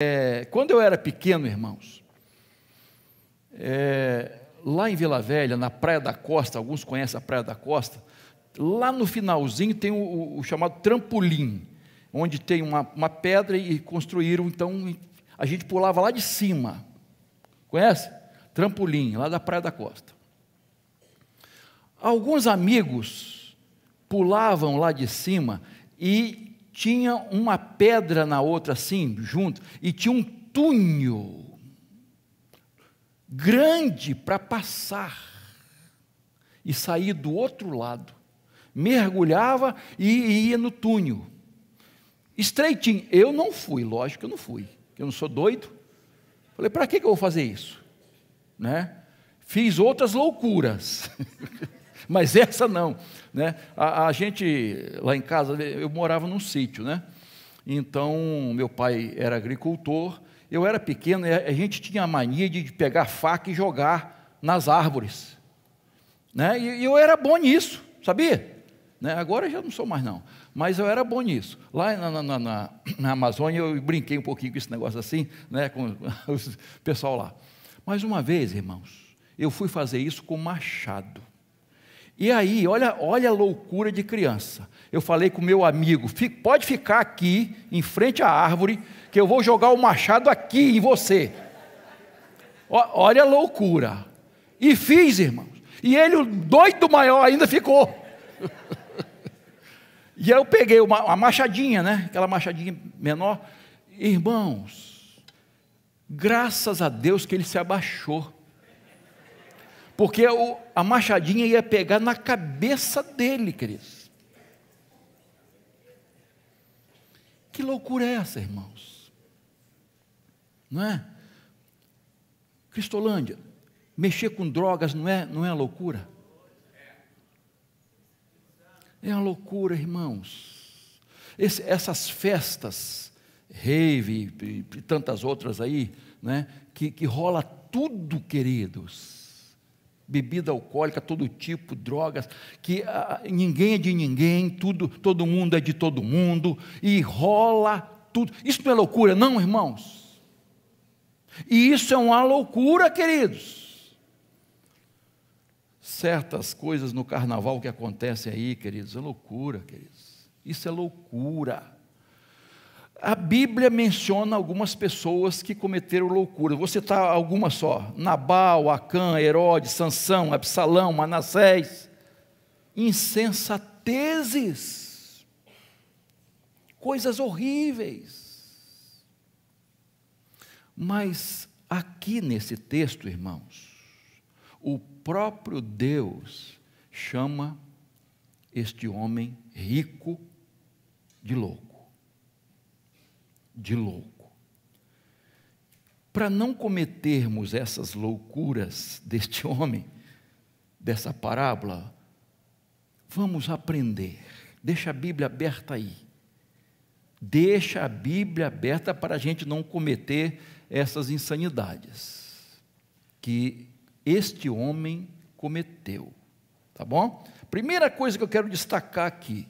É, quando eu era pequeno, irmãos, é, lá em Vila Velha, na Praia da Costa, alguns conhecem a Praia da Costa, lá no finalzinho tem o, o chamado trampolim, onde tem uma, uma, pedra e construíram, então a gente pulava lá de cima. Conhece? Trampolim, lá da Praia da Costa. Alguns amigos pulavam lá de cima e tinha uma pedra na outra, assim, junto, e tinha um túnel grande para passar e sair do outro lado. Mergulhava e ia no túnel. Estreitinho. Eu não fui, lógico que eu não fui. Eu não sou doido. Falei, para que, que eu vou fazer isso? Né? Fiz outras loucuras, mas essa não. Né? A, a gente, lá em casa, eu morava num sítio, né? Então, meu pai era agricultor, eu era pequeno, a gente tinha a mania de pegar faca e jogar nas árvores. Né? E, eu era bom nisso, sabia? Né? Agora eu já não sou mais não, mas eu era bom nisso. Lá na, na, na, na Amazônia eu brinquei um pouquinho com esse negócio assim, né? com o pessoal lá. Mas uma vez, irmãos, eu fui fazer isso com machado. E aí, olha, olha a loucura de criança. Eu falei com meu amigo, pode ficar aqui, em frente à árvore, que eu vou jogar o machado aqui em você. olha a loucura. E fiz, irmãos. E ele, o doido maior, ainda ficou. e eu peguei uma, uma machadinha, né? Aquela machadinha menor. Irmãos, graças a Deus que ele se abaixou porque a machadinha ia pegar na cabeça dele, queridos. Que loucura é essa, irmãos? Não é? Cristolândia, mexer com drogas não é, não é loucura? É uma loucura, irmãos. Esse, essas festas, rave e, e, tantas outras aí, né, que, que rola tudo, queridos bebida alcoólica, todo tipo, drogas, que ah, ah, ninguém é de ninguém, tudo, todo mundo é de todo mundo, e rola tudo. Isso não é loucura, não, irmãos? E isso é uma loucura, queridos. Certas coisas no carnaval que acontecem aí, queridos, é loucura, queridos. Isso é loucura. A Bíblia menciona algumas pessoas que cometeram loucura. Vou citar algumas só: Nabal, Acã, Herodes, Sansão, Absalão, Manassés. Insensatezes. Coisas horríveis. Mas aqui nesse texto, irmãos, o próprio Deus chama este homem rico de louco de louco. Para não cometermos essas loucuras deste homem, dessa parábola, vamos aprender. Deixa a Bíblia aberta aí. Deixa a Bíblia aberta para a gente não cometer essas insanidades que este homem cometeu. Tá bom? Primeira coisa que eu quero destacar aqui: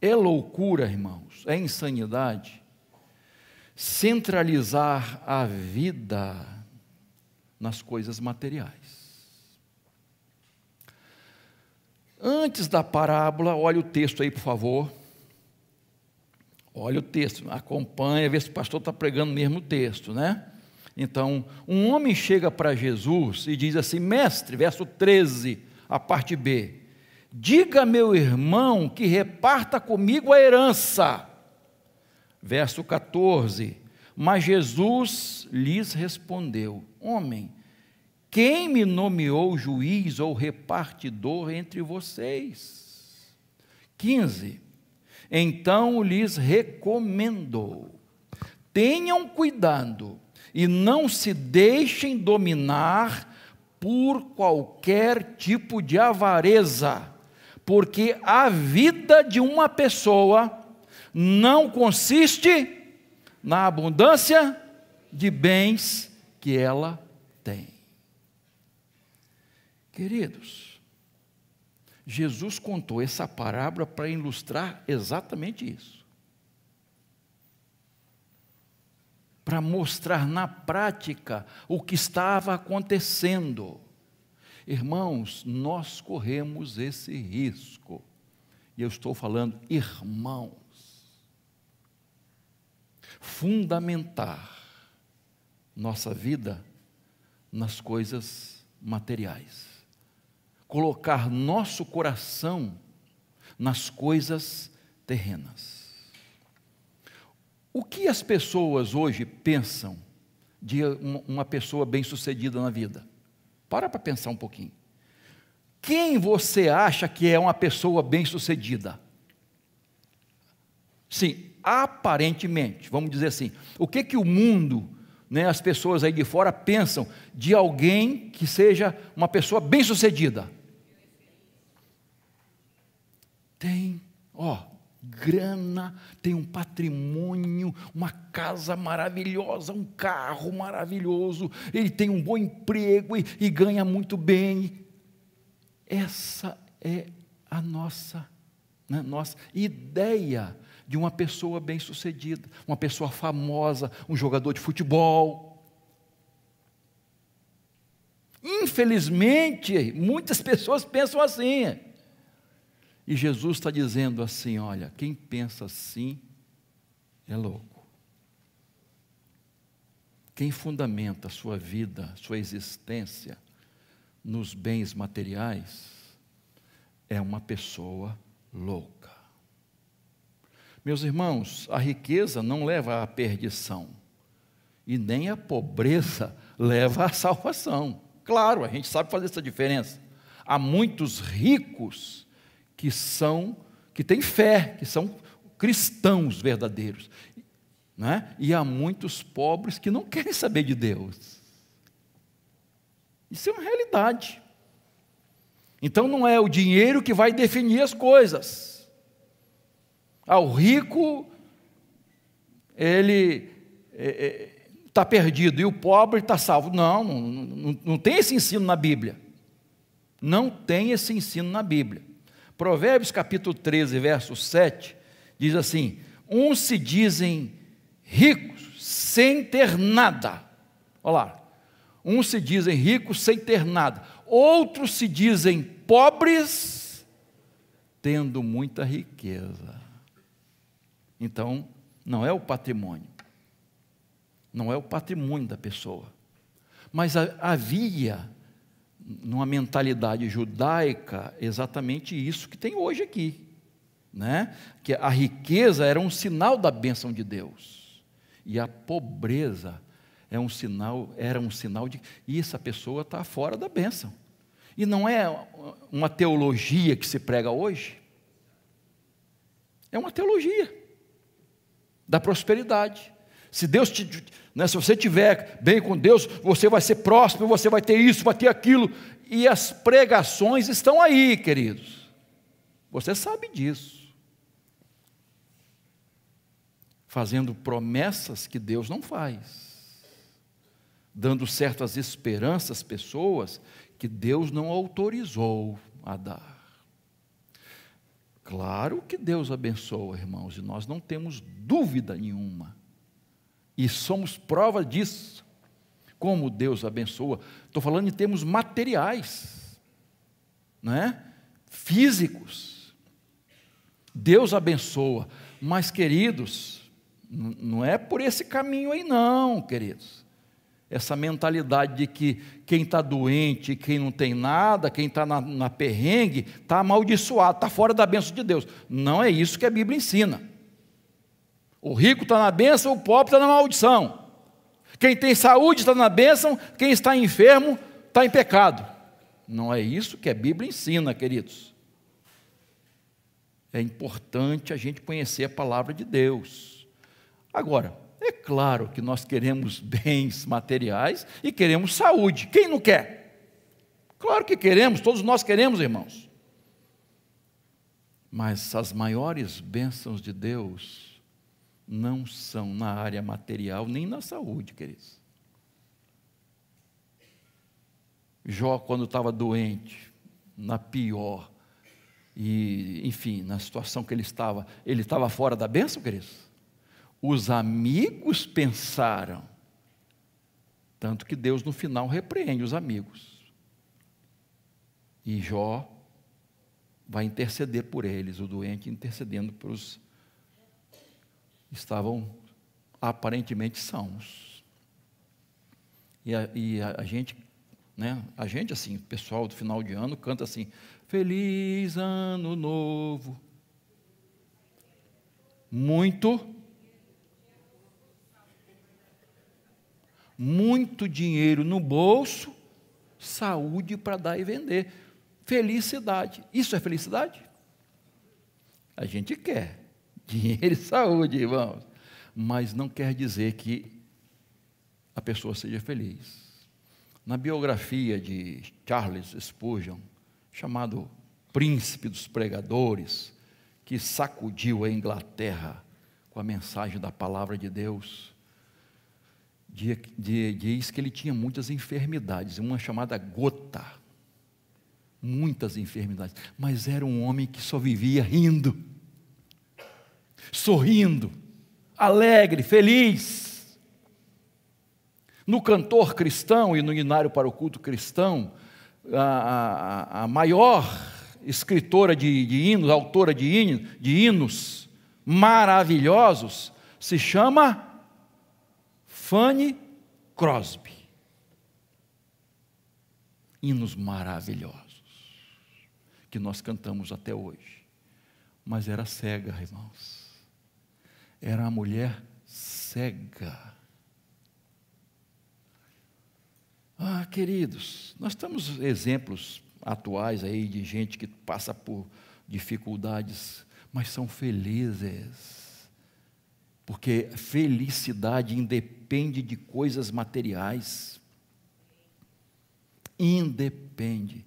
é loucura, irmãos, é insanidade centralizar a vida nas coisas materiais. Antes da parábola, olha o texto aí, por favor. Olha o texto, acompanha, vê se o pastor está pregando mesmo o texto, né? Então, um homem chega para Jesus e diz assim: Mestre, verso 13, a parte B, diga meu irmão que reparta comigo a herança. Verso 14: Mas Jesus lhes respondeu: Homem, quem me nomeou juiz ou repartidor entre vocês? 15. Então lhes recomendou: tenham cuidado e não se deixem dominar por qualquer tipo de avareza, porque a vida de uma pessoa não consiste na abundância de bens que ela tem. Queridos, Jesus contou essa parábola para ilustrar exatamente isso. Para mostrar na prática o que estava acontecendo. Irmãos, nós corremos esse risco. E eu estou falando, irmão fundamentar nossa vida nas coisas materiais, colocar nosso coração nas coisas terrenas. O que as pessoas hoje pensam de uma pessoa bem-sucedida na vida? Para para pensar um pouquinho. Quem você acha que é uma pessoa bem-sucedida? Sim, aparentemente, vamos dizer assim, o que que o mundo, né, as pessoas aí de fora pensam de alguém que seja uma pessoa bem-sucedida? Tem, ó, grana, tem um patrimônio, uma casa maravilhosa, um carro maravilhoso, ele tem um bom emprego e, e ganha muito bem. Essa é a nossa, né, nossa ideia de uma pessoa bem-sucedida, uma pessoa famosa, um jogador de futebol. Infelizmente, muitas pessoas pensam assim. E Jesus está dizendo assim: olha, quem pensa assim é louco. Quem fundamenta a sua vida, sua existência nos bens materiais, é uma pessoa louca. Meus irmãos, a riqueza não leva à perdição, e nem a pobreza leva à salvação. Claro, a gente sabe fazer essa diferença. Há muitos ricos que são, que têm fé, que são cristãos verdadeiros. Né? E há muitos pobres que não querem saber de Deus. Isso é uma realidade. Então não é o dinheiro que vai definir as coisas. Ao ah, rico, ele está é, é, tá perdido e o pobre está salvo. Não, não, não, não tem esse ensino na Bíblia. Não tem esse ensino na Bíblia. Provérbios capítulo 13, verso 7, diz assim: Uns se dizem ricos sem ter nada. Olha lá. Uns se dizem ricos sem ter nada. Outros se dizem pobres tendo muita riqueza. Então, não é o patrimônio. Não é o patrimônio da pessoa. Mas havia, numa mentalidade judaica, exatamente isso que tem hoje aqui. Né? Que a riqueza era um sinal da bênção de Deus. E a pobreza é um sinal, era um sinal de e essa pessoa está fora da bênção. E não é uma teologia que se prega hoje. É uma teologia da prosperidade. Se Deus te, né, se você tiver bem com Deus, você vai ser próspero, você vai ter isso, vai ter aquilo. E as pregações estão aí, queridos. Você sabe disso. Fazendo promessas que Deus não faz. Dando certas esperanças às pessoas que Deus não autorizou a dar. Claro que Deus abençoa, irmãos, e nós não temos dúvida nenhuma. E somos prova disso. Como Deus abençoa. Estou falando em termos materiais, não é? Físicos. Deus abençoa. Mas, queridos, não é por esse caminho aí, não, queridos. Essa mentalidade de que quem está doente, quem não tem nada, quem está na, na perrengue, está amaldiçoado, está fora da bênção de Deus. Não é isso que a Bíblia ensina. O rico está na bênção, o pobre está na maldição. Quem tem saúde está na bênção, quem está enfermo está em pecado. Não é isso que a Bíblia ensina, queridos. É importante a gente conhecer a palavra de Deus. Agora, é claro que nós queremos bens materiais e queremos saúde. Quem não quer? Claro que queremos, todos nós queremos, irmãos. Mas as maiores bênçãos de Deus não são na área material nem na saúde, queridos. Jó, quando estava doente, na pior, e enfim, na situação que ele estava, ele estava fora da bênção, queridos? Os amigos pensaram. Tanto que Deus no final repreende os amigos. E Jó vai interceder por eles, o doente intercedendo pelos estavam aparentemente sãos. E a, e a, a gente, né, a gente assim, o pessoal do final de ano canta assim: Feliz Ano Novo. Muito muito dinheiro no bolso, saúde para dar e vender. Felicidade. Isso é felicidade? A gente quer dinheiro e saúde, irmãos. Mas não quer dizer que a pessoa seja feliz. Na biografia de Charles Spurgeon, chamado Príncipe dos Pregadores, que sacudiu a Inglaterra com a mensagem da palavra de Deus, diz que ele tinha muitas enfermidades, uma chamada gota. Muitas enfermidades, mas era um homem que só vivia rindo, sorrindo, alegre, feliz. No cantor cristão e no inário para o culto cristão, a, a, a maior escritora de, de, hinos, autora de hinos, de hinos maravilhosos, se chama Fanny Crosby. Hinos maravilhosos que nós cantamos até hoje. Mas era cega, irmãos. Era a mulher cega. Ah, queridos, nós temos exemplos atuais aí de gente que passa por dificuldades, mas são felizes porque felicidade independe de coisas materiais. Independe.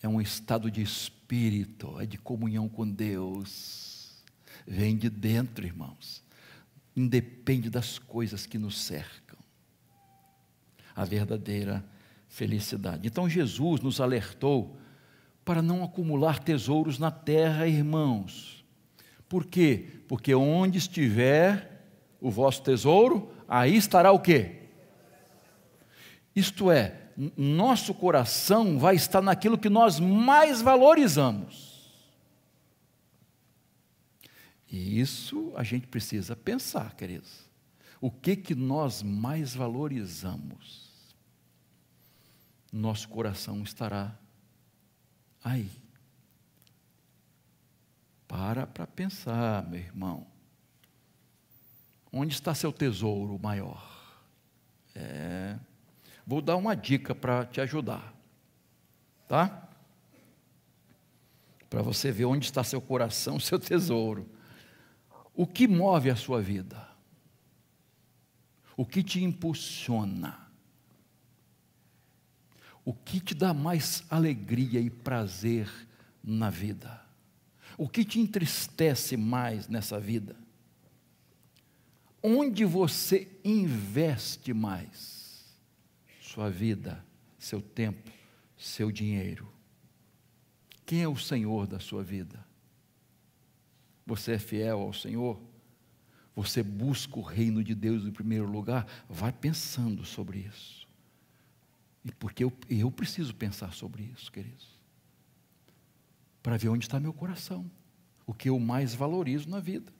É um estado de espírito, é de comunhão com Deus. Vem de dentro, irmãos. Independe das coisas que nos cercam. A verdadeira felicidade. Então Jesus nos alertou para não acumular tesouros na terra, irmãos por quê? Porque onde estiver o vosso tesouro, aí estará o quê? Isto é, nosso coração vai estar naquilo que nós mais valorizamos. E isso a gente precisa pensar, queridos. O que que nós mais valorizamos? Nosso coração estará aí. Para para pensar, meu irmão. Onde está seu tesouro maior? É, vou dar uma dica para te ajudar, tá? Para você ver onde está seu coração, seu tesouro. O que move a sua vida? O que te impulsiona? O que te dá mais alegria e prazer na vida? O que te entristece mais nessa vida? Onde você investe mais? Sua vida, seu tempo, seu dinheiro. Quem é o Senhor da sua vida? Você é fiel ao Senhor? Você busca o reino de Deus em primeiro lugar? Vai pensando sobre isso. E porque eu, eu preciso pensar sobre isso, queridos para ver onde está meu coração, o que eu mais valorizo na vida.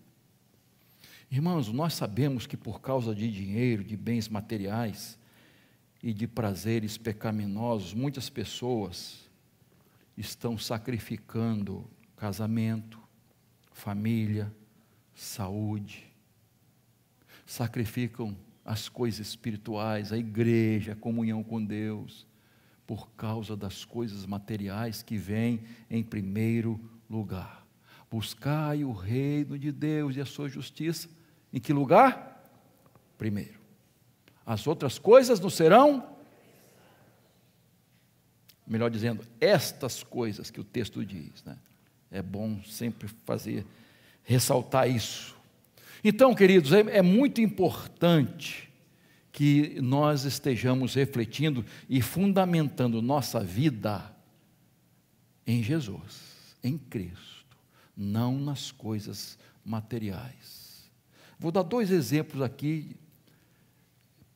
Irmãos, nós sabemos que por causa de dinheiro, de bens materiais e de prazeres pecaminosos, muitas pessoas estão sacrificando casamento, família, saúde, sacrificam as coisas espirituais, a igreja, a comunhão com Deus, por causa das coisas materiais que vêm em primeiro lugar. Buscai o reino de Deus e a sua justiça. Em que lugar? Primeiro. As outras coisas não serão? Melhor dizendo, estas coisas que o texto diz. Né? É bom sempre fazer, ressaltar isso. Então, queridos, é, é muito importante que nós estejamos refletindo e fundamentando nossa vida em Jesus, em Cristo, não nas coisas materiais. Vou dar dois exemplos aqui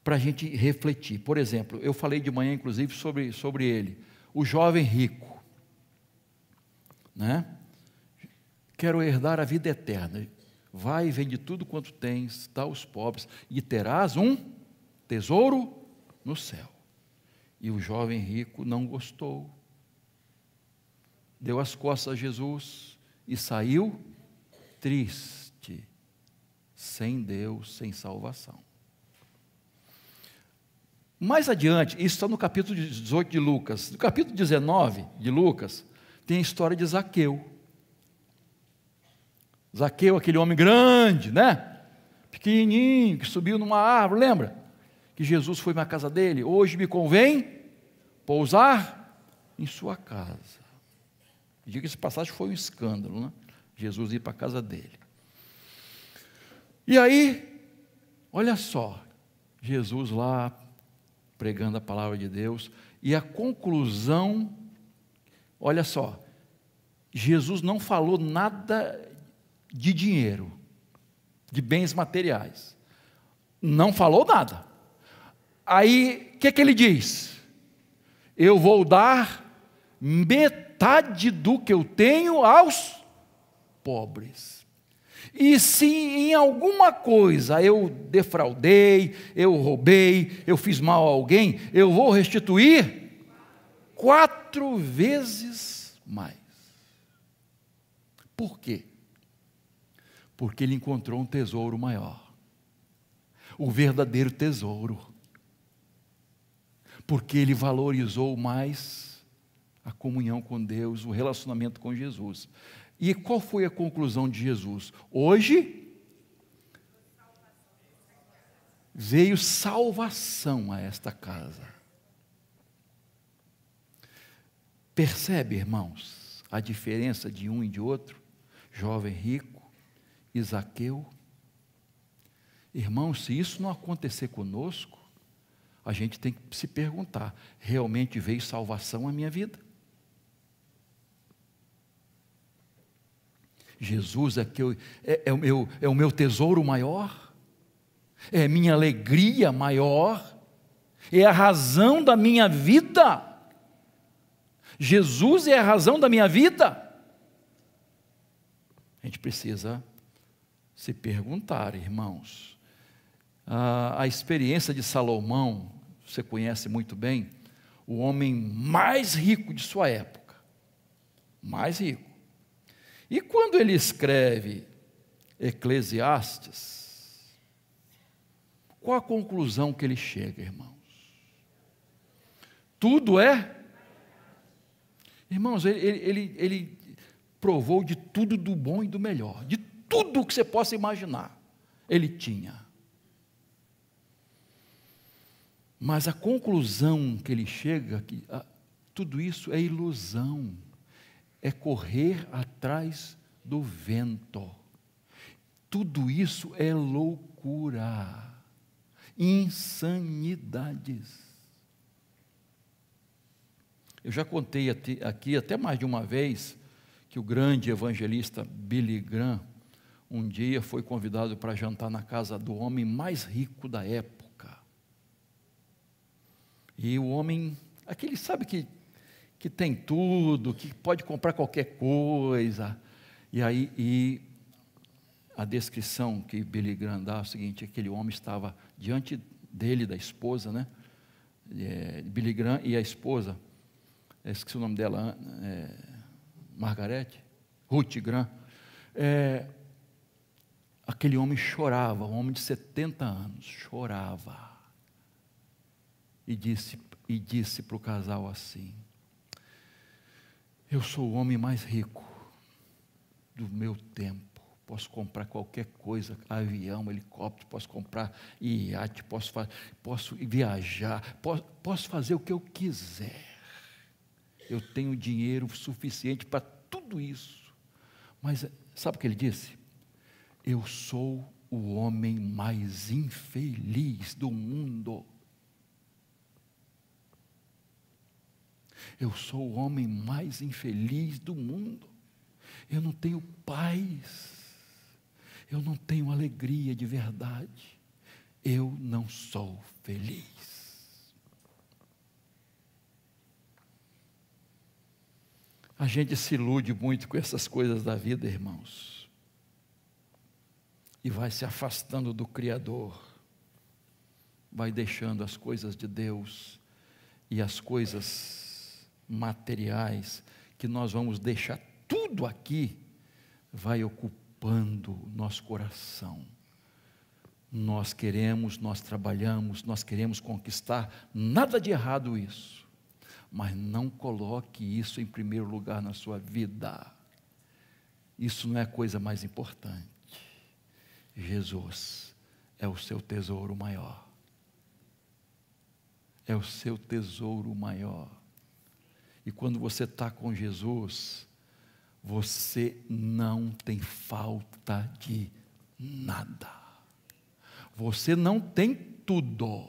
para a gente refletir. Por exemplo, eu falei de manhã, inclusive, sobre, sobre ele, o jovem rico. Né? Quero herdar a vida eterna. Vai e vende tudo quanto tens, dá tá aos pobres, e terás um tesouro no céu. E o jovem rico não gostou. Deu as costas a Jesus e saiu triste, sem Deus, sem salvação. Mais adiante, isso está no capítulo 18 de Lucas. No capítulo 19 de Lucas, tem a história de Zaqueu. Zaqueu, aquele homem grande, né? Pequenininho, que subiu numa árvore, lembra? que Jesus foi na casa dele, hoje me convém pousar em sua casa. Diga esse passagem foi um escândalo, né? Jesus ir para a casa dele. E aí, olha só, Jesus lá pregando a palavra de Deus, e a conclusão, olha só, Jesus não falou nada de dinheiro, de bens materiais. Não falou nada. Aí, o que, que ele diz? Eu vou dar metade do que eu tenho aos pobres. E se em alguma coisa eu defraudei, eu roubei, eu fiz mal a alguém, eu vou restituir quatro vezes mais. Por quê? Porque ele encontrou um tesouro maior o verdadeiro tesouro porque ele valorizou mais a comunhão com Deus, o relacionamento com Jesus. E qual foi a conclusão de Jesus? Hoje veio salvação a esta casa. Percebe, irmãos, a diferença de um e de outro? Jovem rico Isaqueu. Irmãos, se isso não acontecer conosco, a gente tem que se perguntar: realmente veio salvação à minha vida? Jesus é, que eu, é, é, o meu, é o meu tesouro maior, é minha alegria maior, é a razão da minha vida. Jesus é a razão da minha vida. A gente precisa se perguntar, irmãos, a experiência de Salomão, você conhece muito bem, o homem mais rico de sua época. Mais rico. E quando ele escreve Eclesiastes, qual a conclusão que ele chega, irmãos? Tudo é. Irmãos, ele, ele, ele provou de tudo do bom e do melhor, de tudo que você possa imaginar, ele tinha. Mas a conclusão que ele chega, que a, ah, tudo isso é ilusão, é correr atrás do vento. Tudo isso é loucura, insanidades. Eu já contei aqui até mais de uma vez que o grande evangelista Billy Graham um dia foi convidado para jantar na casa do homem mais rico da época e o homem, aquele sabe que, que tem tudo, que pode comprar qualquer coisa. E aí e a descrição que Billy Graham dá é o seguinte: aquele homem estava diante dele, da esposa, né? É, Billy Graham e a esposa, é, esqueci o nome dela, é, Margarete, Ruth Graham. É, aquele homem chorava, um homem de 70 anos, chorava e disse e disse para o casal assim: Eu sou o homem mais rico do meu tempo. Posso comprar qualquer coisa, avião, helicóptero, posso comprar iate, posso, posso viajar, posso, posso fazer o que eu quiser. Eu tenho dinheiro suficiente para tudo isso. Mas sabe o que ele disse? Eu sou o homem mais infeliz do mundo. Eu sou o homem mais infeliz do mundo. Eu não tenho paz. Eu não tenho alegria de verdade. Eu não sou feliz. A gente se ilude muito com essas coisas da vida, irmãos. E vai se afastando do Criador, vai deixando as coisas de Deus e as coisas materiais que nós vamos deixar tudo aqui vai ocupando nosso coração. Nós queremos, nós trabalhamos, nós queremos conquistar, nada de errado isso. Mas não coloque isso em primeiro lugar na sua vida. Isso não é a coisa mais importante. Jesus é o seu tesouro maior. É o seu tesouro maior e quando você está com Jesus, você não tem falta de nada. Você não tem tudo,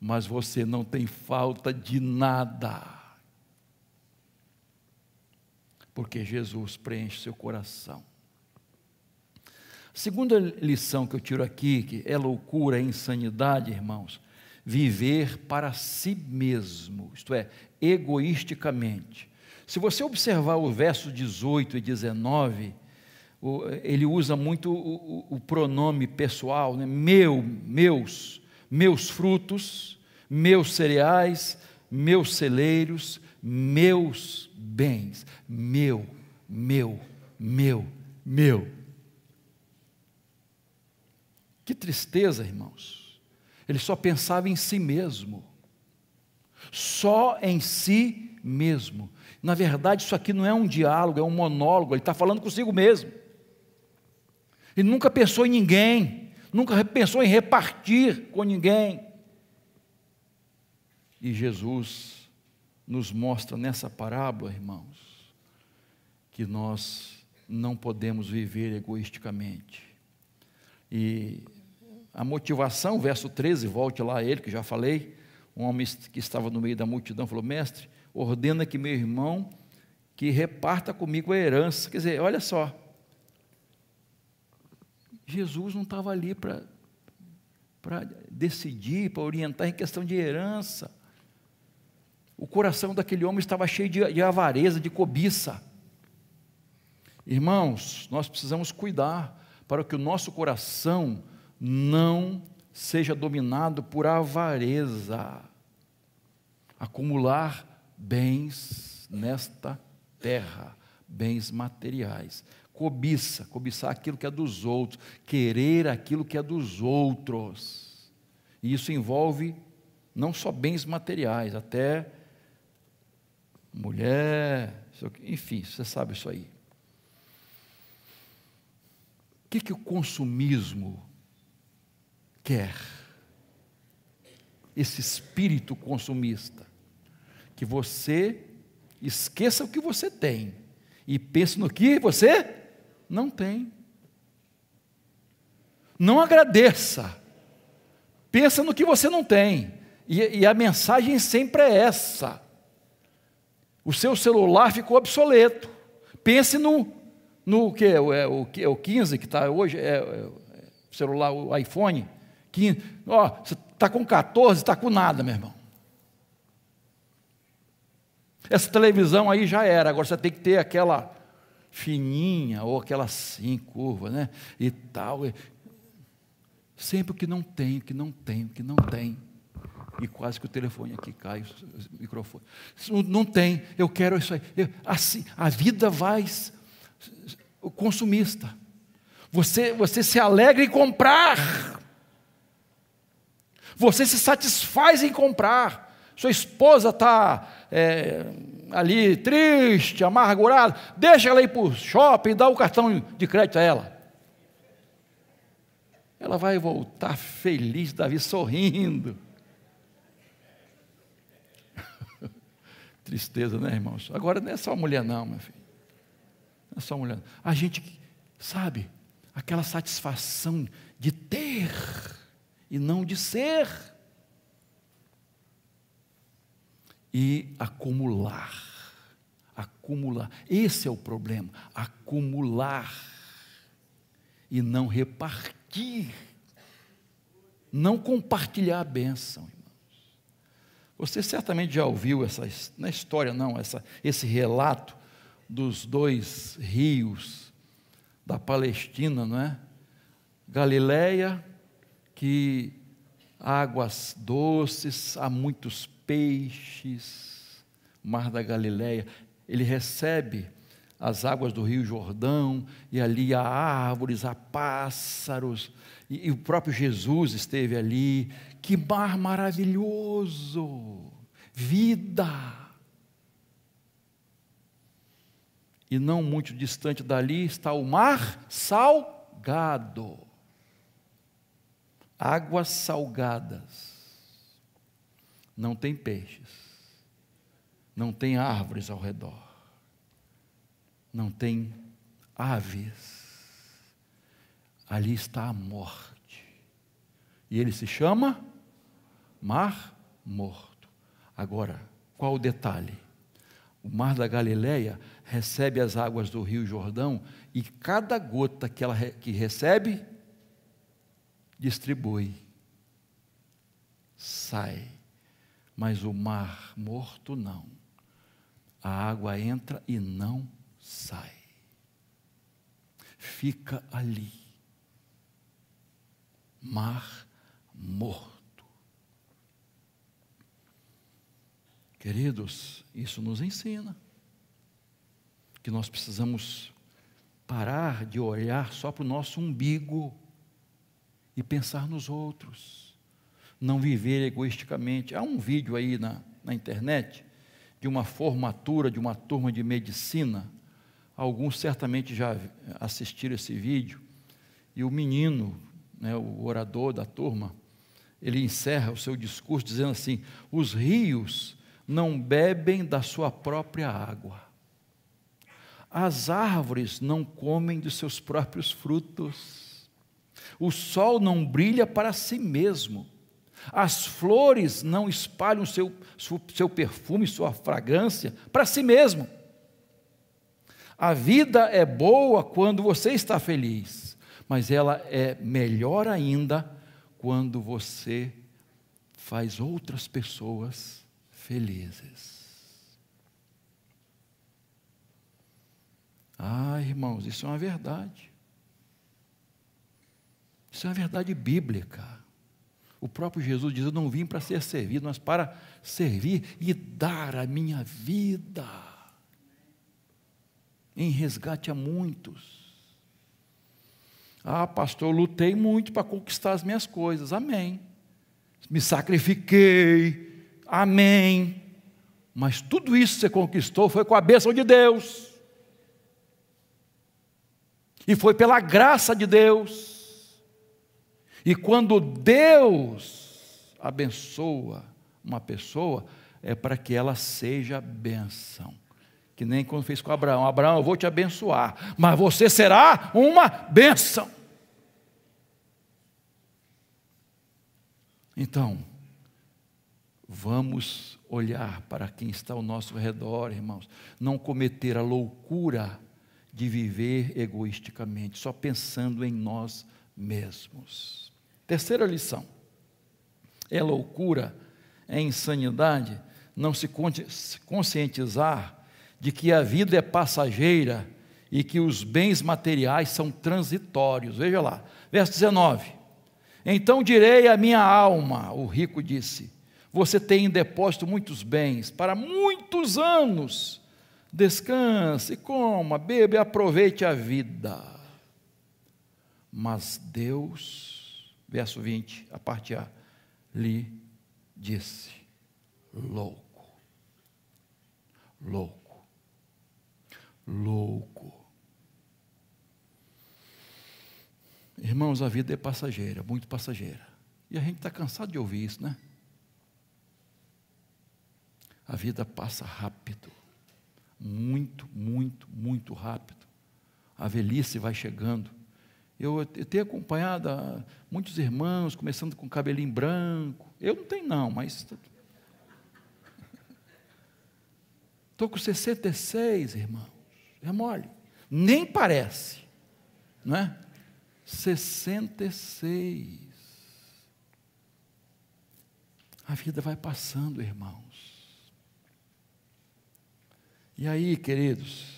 mas você não tem falta de nada. Porque Jesus preenche seu coração. A segunda lição que eu tiro aqui, que é loucura, é insanidade, irmãos, viver para si mesmo, isto é, egoisticamente. Se você observar o verso 18 e 19, ele usa muito o, pronome pessoal, né? meu, meus, meus frutos, meus cereais, meus celeiros, meus bens, meu, meu, meu, meu. Que tristeza, irmãos. Ele só pensava em si mesmo. Só em si mesmo. Na verdade, isso aqui não é um diálogo, é um monólogo. Ele está falando consigo mesmo. Ele nunca pensou em ninguém, nunca pensou em repartir com ninguém. E Jesus nos mostra nessa parábola, irmãos, que nós não podemos viver egoisticamente. E a motivação, verso 13, volte lá a ele, que já falei. Um homem que estava no meio da multidão falou: Mestre, ordena que meu irmão que reparta comigo a herança. Quer dizer, olha só. Jesus não estava ali para decidir, para orientar em questão de herança. O coração daquele homem estava cheio de, de avareza, de cobiça. Irmãos, nós precisamos cuidar para que o nosso coração não seja dominado por avareza, acumular bens nesta terra, bens materiais. Cobiça, cobiçar aquilo que é dos outros, querer aquilo que é dos outros. E isso envolve não só bens materiais, até mulher, enfim, você sabe isso aí. O que, que o consumismo quer. Esse espírito consumista. Que você esqueça o que você tem e pense no que você não tem. Não agradeça. Pensa no que você não tem. E, e a mensagem sempre é essa. O seu celular ficou obsoleto. Pense no, no que? É, o, o, o 15 que está hoje? É, é, celular, o iPhone. 15, ó, você está com 14, está com nada, meu irmão. Essa televisão aí já era, agora você tem que ter aquela fininha ou aquela assim, curva, né? E tal. Sempre que não tem, que não tem, que não tem. E quase que o telefone aqui cai, o microfone. Não tem, eu quero isso aí. Eu, assim, a vida vai consumista. Você, você se alegra em comprar você se satisfaz em comprar. Sua esposa está é, ali triste, amargurada. Deixa ela ir para o shopping, dá o cartão de crédito a ela. Ela vai voltar feliz, Davi, sorrindo. Tristeza, né, irmãos? Agora não é só mulher, não, meu filho. Não é só mulher. A gente, sabe, aquela satisfação de ter e não de ser. E acumular. Acumular. Esse é o problema. Acumular. E não repartir. Não compartilhar a bênção, irmãos. Você certamente já ouviu essa, na é história não, essa, esse relato dos dois rios da Palestina, não é? Galileia que águas doces, há muitos peixes, Mar da Galileia. Ele recebe as águas do Rio Jordão, e ali há árvores, há pássaros, e, e o próprio Jesus esteve ali. Que mar maravilhoso! Vida! E não muito distante dali está o mar salgado águas salgadas, não tem peixes, não tem árvores ao redor, não tem aves. Ali está a morte. E ele se chama Mar Morto. Agora, qual o detalhe? O Mar da Galileia recebe as águas do Rio Jordão e cada gota que ela que recebe distribui. Sai, mas o mar morto não. A água entra e não sai. Fica ali. Mar morto. Queridos, isso nos ensina que nós precisamos parar de olhar só para o nosso umbigo e pensar nos outros, não viver egoisticamente. Há um vídeo aí na, na internet de uma formatura de uma turma de medicina. Alguns certamente já assistiram esse vídeo. E o menino, né, o orador da turma, ele encerra o seu discurso dizendo assim: os rios não bebem da sua própria água, as árvores não comem dos seus próprios frutos o sol não brilha para si mesmo. As flores não espalham seu, seu perfume, sua fragrância para si mesmo. A vida é boa quando você está feliz, mas ela é melhor ainda quando você faz outras pessoas felizes. Ah, irmãos, isso é uma verdade. Isso é uma verdade bíblica. O próprio Jesus diz: Eu não vim para ser servido, mas para servir e dar a minha vida em resgate a muitos. Ah, pastor, eu lutei muito para conquistar as minhas coisas. Amém. Me sacrifiquei. Amém. Mas tudo isso que você conquistou foi com a bênção de Deus. E foi pela graça de Deus. E quando Deus abençoa uma pessoa, é para que ela seja bênção. Que nem quando fez com Abraão: Abraão, eu vou te abençoar, mas você será uma bênção. Então, vamos olhar para quem está ao nosso redor, irmãos. Não cometer a loucura de viver egoisticamente, só pensando em nós mesmos. Terceira lição: é loucura, é insanidade não se conscientizar de que a vida é passageira e que os bens materiais são transitórios. Veja lá, verso 19. Então direi à minha alma, o rico disse: Você tem em depósito muitos bens para muitos anos. Descanse, coma, beba e aproveite a vida. Mas Deus verso 20, a parte A, lhe disse: louco, louco, louco. Irmãos, a vida é passageira, muito passageira. E a gente está cansado de ouvir isso, né? A vida passa rápido. Muito, muito, muito rápido. A velhice vai chegando. Eu, eu tenho acompanhado muitos irmãos, começando com cabelinho branco. Eu não tenho, não, mas. Estou com 66, irmãos. É mole. Nem parece. Não é? 66. A vida vai passando, irmãos. E aí, queridos,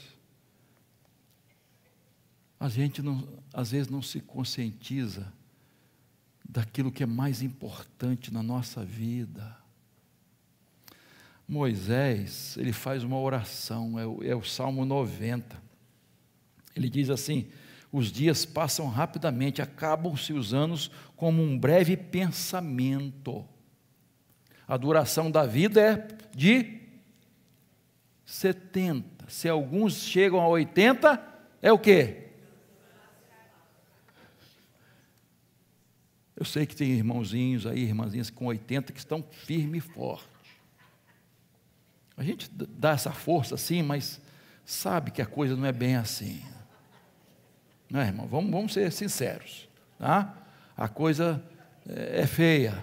a gente não, às vezes não se conscientiza daquilo que é mais importante na nossa vida. Moisés, ele faz uma oração, é o, é o Salmo 90. Ele diz assim: Os dias passam rapidamente, acabam-se os anos como um breve pensamento. A duração da vida é de 70. Se alguns chegam a 80, é o quê? Eu sei que tem irmãozinhos aí, irmãzinhas com 80 que estão firme e forte. A gente dá essa força sim, mas sabe que a coisa não é bem assim. Não é, irmão? Vamos, vamos ser sinceros. Tá? A coisa é, é feia.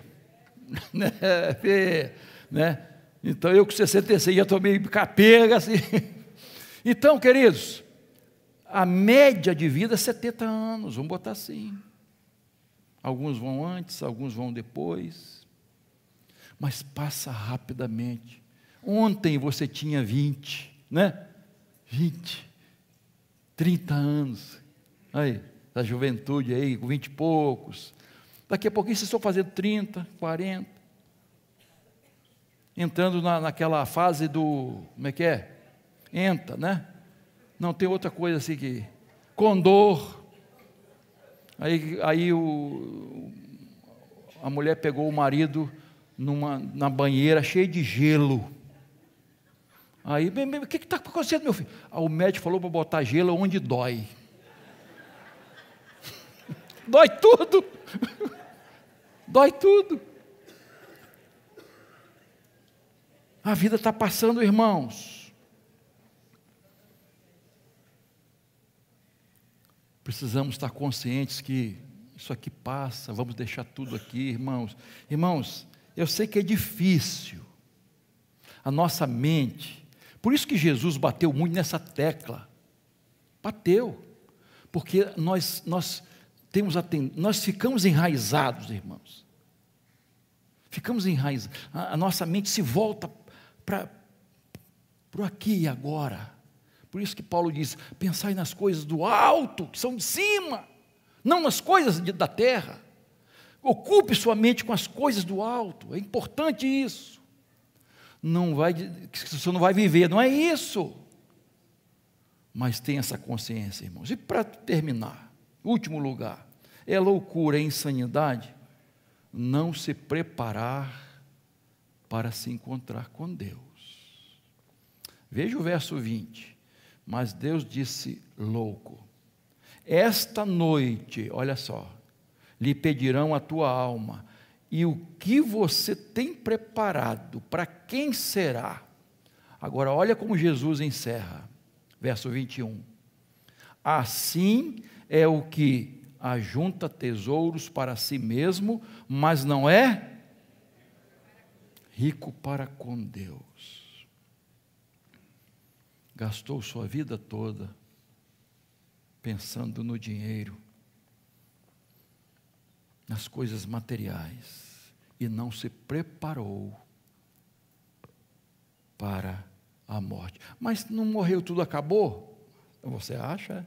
Né? é feia. Né? Então, eu com 66 já tomei capega. Assim. Então, queridos, a média de vida é 70 anos, vamos botar assim. Alguns vão antes, alguns vão depois. Mas passa rapidamente. Ontem você tinha 20, né? 20, 30 anos. Aí, da juventude aí, com 20 e poucos. Daqui a pouquinho vocês estão fazendo 30, 40. Entrando na, naquela fase do. Como é que é? Entra, né? Não, tem outra coisa assim que. Condor. Aí, aí o, a mulher pegou o marido numa, na banheira cheia de gelo. Aí, o que está acontecendo, meu filho? Aí o médico falou para botar gelo onde dói. dói tudo. dói tudo. A vida está passando, irmãos. precisamos estar conscientes que isso aqui passa, vamos deixar tudo aqui, irmãos. Irmãos, eu sei que é difícil, a nossa mente, por isso que Jesus bateu muito nessa tecla, bateu, porque nós, nós temos a nós ficamos enraizados, irmãos, ficamos enraizados, a, a nossa mente se volta para o aqui e agora, por isso que Paulo diz: pensai nas coisas do alto, que são de cima, não nas coisas de, da terra. Ocupe sua mente com as coisas do alto, é importante isso. Não vai, você não vai viver, não é isso. Mas tenha essa consciência, irmãos. E para terminar, último lugar, é loucura, é insanidade não se preparar para se encontrar com Deus. Veja o verso 20. Mas Deus disse: louco, esta noite, olha só, lhe pedirão a tua alma, e o que você tem preparado, para quem será? Agora, olha como Jesus encerra, verso 21. Assim é o que ajunta tesouros para si mesmo, mas não é rico para com Deus gastou sua vida toda pensando no dinheiro, nas coisas materiais, e não se preparou para a morte. Mas não morreu, tudo acabou? Você acha?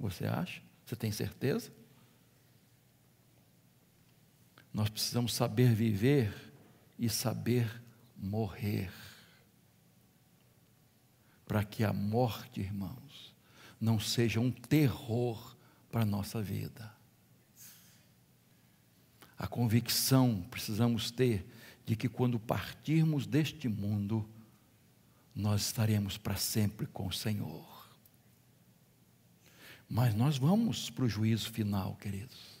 Você acha? Você tem certeza? Nós precisamos saber viver e saber morrer para que a morte, irmãos, não seja um terror para a nossa vida. A convicção precisamos ter de que quando partirmos deste mundo, nós estaremos para sempre com o Senhor. Mas nós vamos para o juízo final, queridos.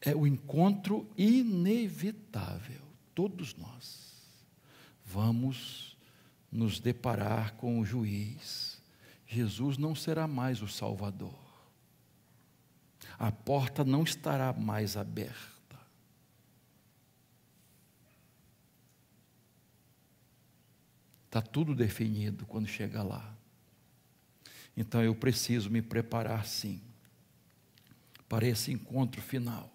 É o encontro inevitável, todos nós. Vamos nos deparar com o juiz, Jesus não será mais o Salvador. A porta não estará mais aberta. Está tudo definido quando chega lá. Então eu preciso me preparar sim para esse encontro final.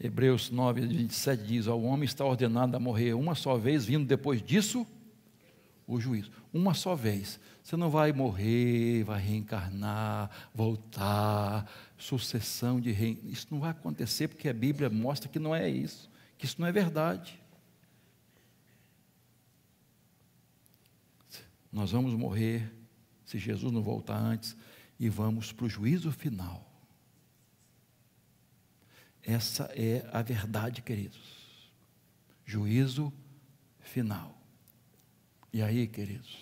Hebreus 9, 27 diz: Ao homem está ordenado a morrer uma só vez, vindo depois disso o juízo. Uma só vez. Você não vai morrer, vai reencarnar, voltar, sucessão de rei Isso não vai acontecer porque a Bíblia mostra que não é isso, que isso não é verdade. Nós vamos morrer se Jesus não voltar antes e vamos para o juízo final. Essa é a verdade, queridos. Juízo final. E aí, queridos,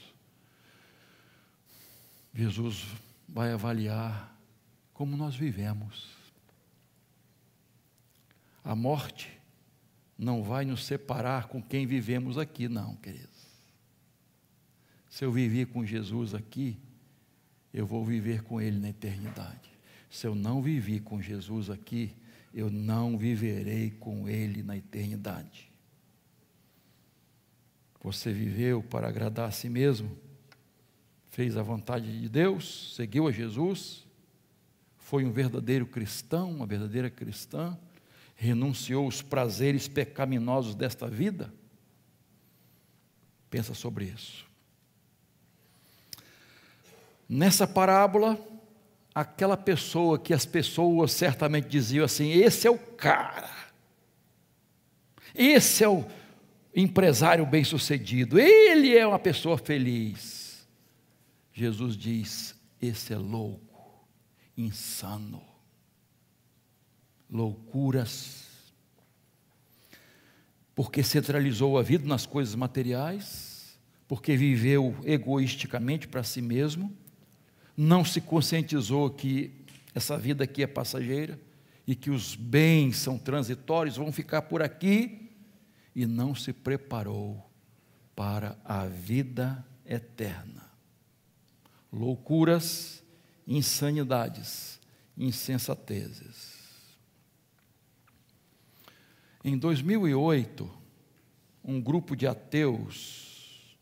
Jesus vai avaliar como nós vivemos. A morte não vai nos separar com quem vivemos aqui, não, queridos. Se eu vivi com Jesus aqui, eu vou viver com Ele na eternidade. Se eu não vivi com Jesus aqui, eu não viverei com Ele na eternidade. Você viveu para agradar a si mesmo? Fez a vontade de Deus? Seguiu a Jesus? Foi um verdadeiro cristão, uma verdadeira cristã? Renunciou os prazeres pecaminosos desta vida? Pensa sobre isso. Nessa parábola, aquela pessoa que as pessoas certamente diziam assim: esse é o cara, esse é o empresário bem-sucedido, ele é uma pessoa feliz. Jesus diz: esse é louco, insano. Loucuras. Porque centralizou a vida nas coisas materiais, porque viveu egoisticamente para si mesmo, não se conscientizou que essa vida aqui é passageira e que os bens são transitórios, vão ficar por aqui e não se preparou para a vida eterna. Loucuras, insanidades, insensatezes. Em 2008, um grupo de ateus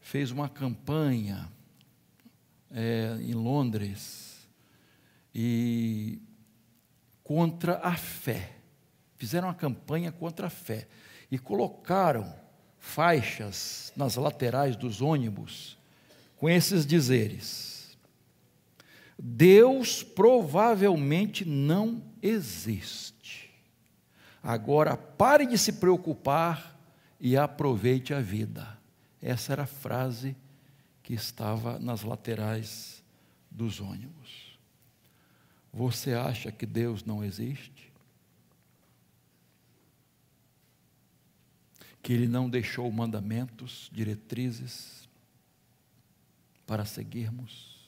fez uma campanha é, em Londres e contra a fé fizeram uma campanha contra a fé e colocaram faixas nas laterais dos ônibus com esses dizeres: Deus provavelmente não existe. Agora pare de se preocupar e aproveite a vida. Essa era a frase que estava nas laterais dos ônibus. Você acha que Deus não existe? que ele não deixou mandamentos, diretrizes para seguirmos?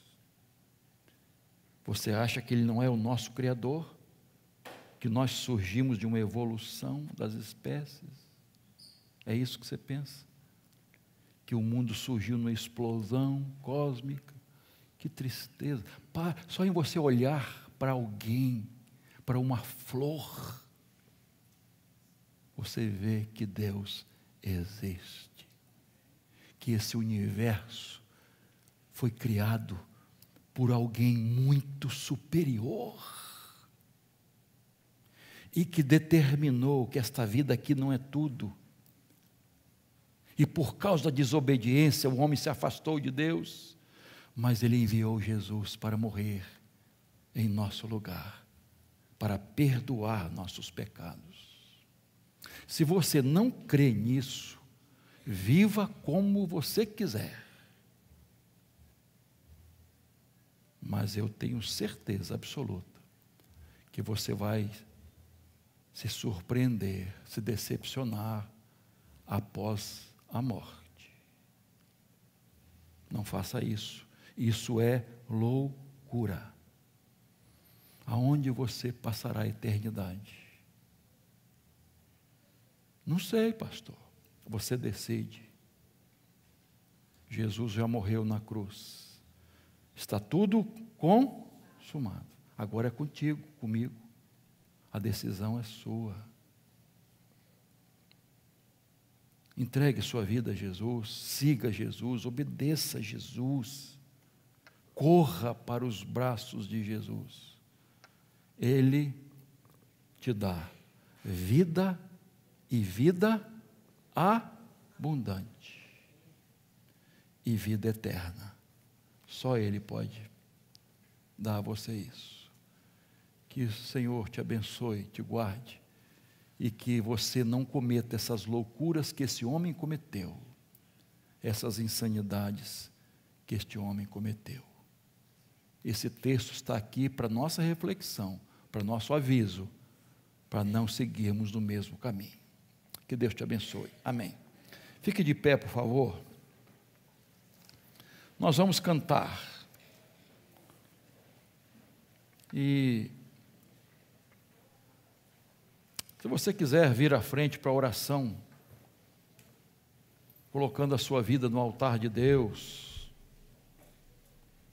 Você acha que ele não é o nosso Criador? Que nós surgimos de uma evolução das espécies? É isso que você pensa? Que o mundo surgiu numa explosão cósmica? Que tristeza! Só em você olhar para alguém, para uma flor, você vê que Deus existe. Que esse universo foi criado por alguém muito superior. E que determinou que esta vida aqui não é tudo. E por causa da desobediência, o homem se afastou de Deus. Mas ele enviou Jesus para morrer em nosso lugar, para perdoar nossos pecados se você não crê nisso, viva como você quiser. Mas eu tenho certeza absoluta que você vai se surpreender, se decepcionar após a morte. Não faça isso. Isso é loucura. Aonde você passará a eternidade? Não sei, pastor. Você decide. Jesus já morreu na cruz. Está tudo consumado. Agora é contigo, comigo. A decisão é sua. Entregue sua vida a Jesus, siga Jesus, obedeça a Jesus. Corra para os braços de Jesus. Ele te dá vida e vida abundante e vida eterna. Só Ele pode dar a você isso. Que o Senhor te abençoe, te guarde e que você não cometa essas loucuras que esse homem cometeu, essas insanidades que este homem cometeu. Esse texto está aqui para nossa reflexão, para nosso aviso, para não seguirmos no mesmo caminho. Que Deus te abençoe. Amém. Fique de pé, por favor. Nós vamos cantar. E se você quiser vir à frente para a oração, colocando a sua vida no altar de Deus,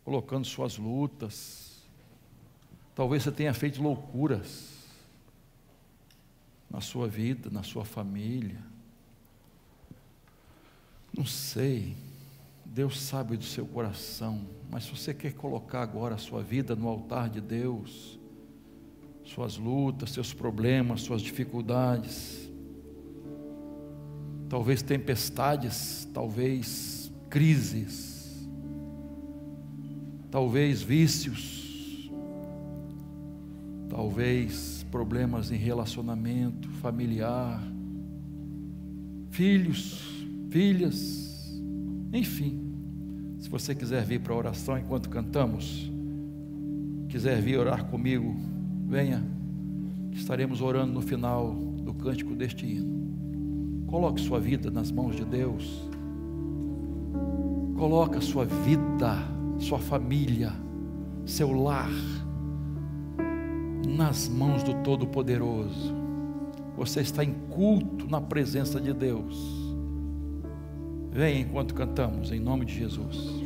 colocando suas lutas, talvez você tenha feito loucuras na sua vida, na sua família. Não sei, Deus sabe do seu coração, mas se você quer colocar agora a sua vida no altar de Deus, suas lutas, seus problemas, suas dificuldades, talvez tempestades, talvez crises, talvez vícios, talvez problemas em relacionamento familiar, filhos, filhas, enfim. Se você quiser vir para a oração enquanto cantamos, quiser vir orar comigo, venha, estaremos orando no final do cântico deste hino. Coloque sua vida nas mãos de Deus. Coloque sua vida, sua família, seu lar nas mãos do Todo-Poderoso. Você está em culto na presença de Deus. Venha enquanto cantamos, em nome de Jesus.